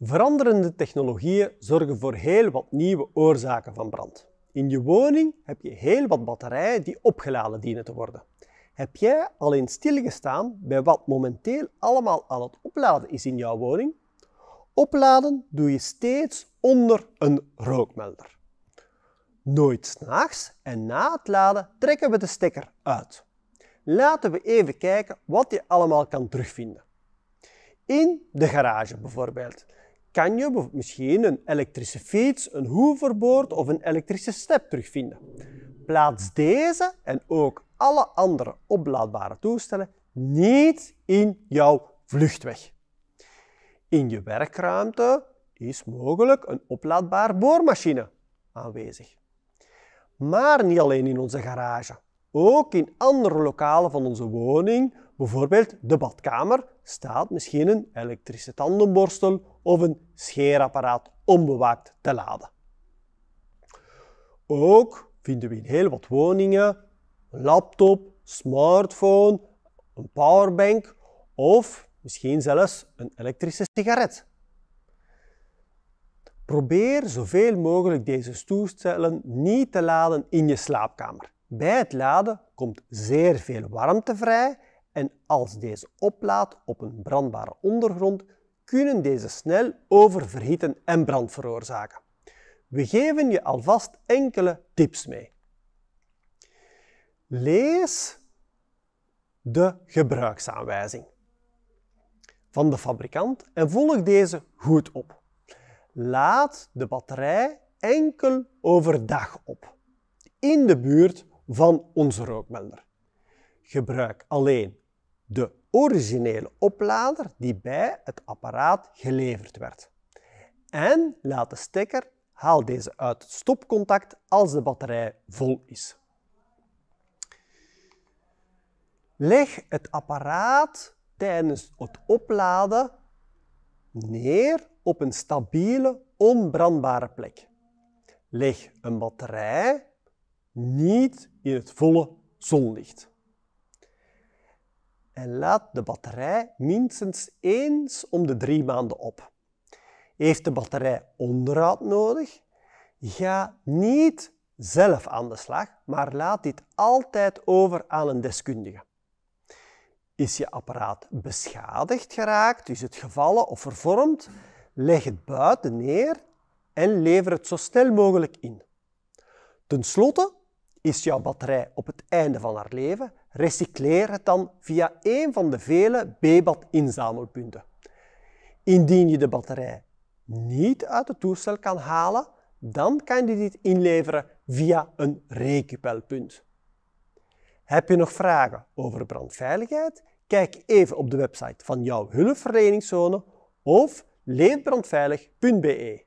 Veranderende technologieën zorgen voor heel wat nieuwe oorzaken van brand. In je woning heb je heel wat batterijen die opgeladen dienen te worden. Heb jij al stilgestaan bij wat momenteel allemaal aan het opladen is in jouw woning? Opladen doe je steeds onder een rookmelder. Nooit s'nachts en na het laden trekken we de stekker uit. Laten we even kijken wat je allemaal kan terugvinden. In de garage bijvoorbeeld kan je misschien een elektrische fiets, een hoeverboord of een elektrische step terugvinden. Plaats deze en ook alle andere oplaadbare toestellen niet in jouw vluchtweg. In je werkruimte is mogelijk een oplaadbare boormachine aanwezig. Maar niet alleen in onze garage. Ook in andere lokalen van onze woning, bijvoorbeeld de badkamer, staat misschien een elektrische tandenborstel of een scheerapparaat onbewaakt te laden. Ook vinden we in heel wat woningen een laptop, smartphone, een powerbank of misschien zelfs een elektrische sigaret. Probeer zoveel mogelijk deze toestellen niet te laden in je slaapkamer. Bij het laden komt zeer veel warmte vrij en als deze oplaadt op een brandbare ondergrond, kunnen deze snel oververhitten en brand veroorzaken. We geven je alvast enkele tips mee. Lees de gebruiksaanwijzing van de fabrikant en volg deze goed op. Laat de batterij enkel overdag op, in de buurt van onze rookmelder. Gebruik alleen de originele oplader die bij het apparaat geleverd werd. En laat de stekker, haal deze uit het stopcontact als de batterij vol is. Leg het apparaat tijdens het opladen neer op een stabiele, onbrandbare plek. Leg een batterij niet in het volle zonlicht. En laat de batterij minstens eens om de drie maanden op. Heeft de batterij onderhoud nodig? Ga niet zelf aan de slag, maar laat dit altijd over aan een deskundige. Is je apparaat beschadigd geraakt, is het gevallen of vervormd? Leg het buiten neer en lever het zo snel mogelijk in. Ten slotte is jouw batterij op het einde van haar leven? Recycleer het dan via een van de vele BBAT-inzamelpunten. Indien je de batterij niet uit het toestel kan halen, dan kan je dit inleveren via een recupelpunt. Heb je nog vragen over brandveiligheid? Kijk even op de website van jouw hulpverleningszone of leefbrandveilig.be.